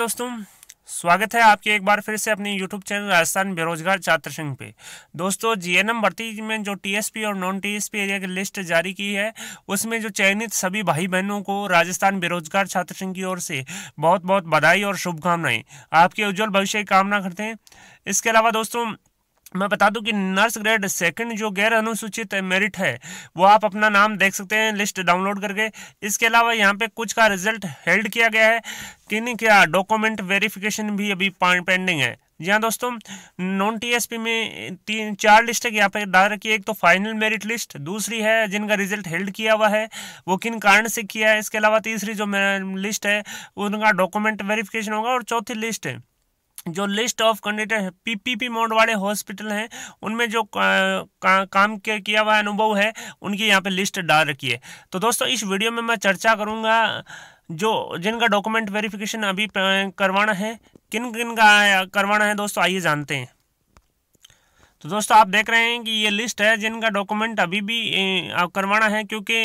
नमस्कार दोस्तों स्वागत है आपके एक बार फिर से अपने यूट्यूब चैनल राजस्थान बेरोजगार छात्र संघ पे दोस्तों जीएनएम भर्ती में जो पी और नॉन पी एरिया की लिस्ट जारी की है उसमें जो चयनित सभी भाई बहनों को राजस्थान बेरोजगार छात्र संघ की ओर से बहुत बहुत बधाई और शुभकामनाएं आपके उज्जवल भविष्य की कामना करते हैं इसके अलावा दोस्तों मैं बता दूं कि नर्स ग्रेड सेकंड जो गैर अनुसूचित मेरिट है वो आप अपना नाम देख सकते हैं लिस्ट डाउनलोड करके इसके अलावा यहाँ पे कुछ का रिजल्ट हेल्ड किया गया है किन क्या डॉक्यूमेंट वेरिफिकेशन भी अभी पेंडिंग है जी हाँ दोस्तों नॉन टीएसपी में तीन चार लिस्ट यहाँ पे डाल रखी है एक तो फाइनल मेरिट लिस्ट दूसरी है जिनका रिजल्ट हेल्ड किया हुआ है वो किन कारण से किया है इसके अलावा तीसरी जो लिस्ट है उनका डॉक्यूमेंट वेरिफिकेशन होगा और चौथी लिस्ट है जो list of P PPP mode वाले हॉस्पिटल हैं उनमें जो का, का, काम के, किया हुआ अनुभव है उनकी यहाँ पे लिस्ट डाल रखी है तो दोस्तों इस वीडियो में मैं चर्चा करूँगा जो जिनका डॉक्यूमेंट वेरिफिकेशन अभी करवाना है किन किन का करवाना है दोस्तों आइए जानते हैं तो दोस्तों आप देख रहे हैं कि ये लिस्ट है जिनका डॉक्यूमेंट अभी भी करवाना है क्योंकि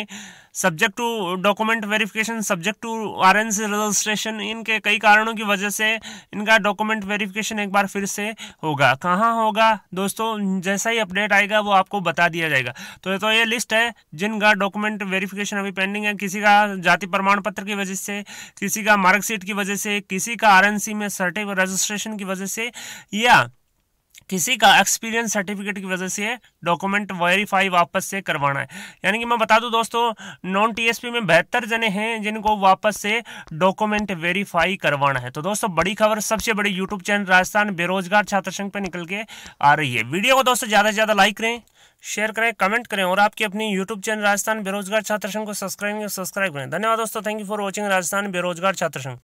subject to document verification subject to R N C registration इनके कई कारणों की वजह से इनका डॉक्यूमेंट वेरिफिकेशन एक बार फिर से होगा कहाँ होगा दोस्तों जैसा ही अपडेट आएगा वो आपको बता दिया जाएगा तो तो ये लिस्ट है जिनका डॉक्यूमेंट वेरिफिकेशन अभी पेंडिंग है किसी का जाति प्रमाण पत्र की वजह से किसी का मार्कशीट की वजह से किसी का आर में सर्टिफिक रजिस्ट्रेशन की वजह से या किसी का एक्सपीरियंस सर्टिफिकेट की वजह से डॉक्यूमेंट वेरीफाई वापस से करवाना है यानी कि मैं बता दूं दोस्तों नॉन टीएसपी में बेहतर जने हैं जिनको वापस से डॉक्यूमेंट वेरीफाई करवाना है तो दोस्तों बड़ी खबर सबसे बड़ी यूट्यूब चैनल राजस्थान बेरोजगार छात्र संघ पर निकल के आ रही है वीडियो को दोस्तों ज़्यादा से ज़्यादा लाइक करें शेयर करें कमेंट करें और आपकी अपनी यूट्यूब चैनल राजस्थान बेरोजगार छात्र संघ को सब्सक्राइब सब्सक्राइब करें धन्यवाद दोस्तों thank you for watching Rajasthan बेरोजगार छात्र संघ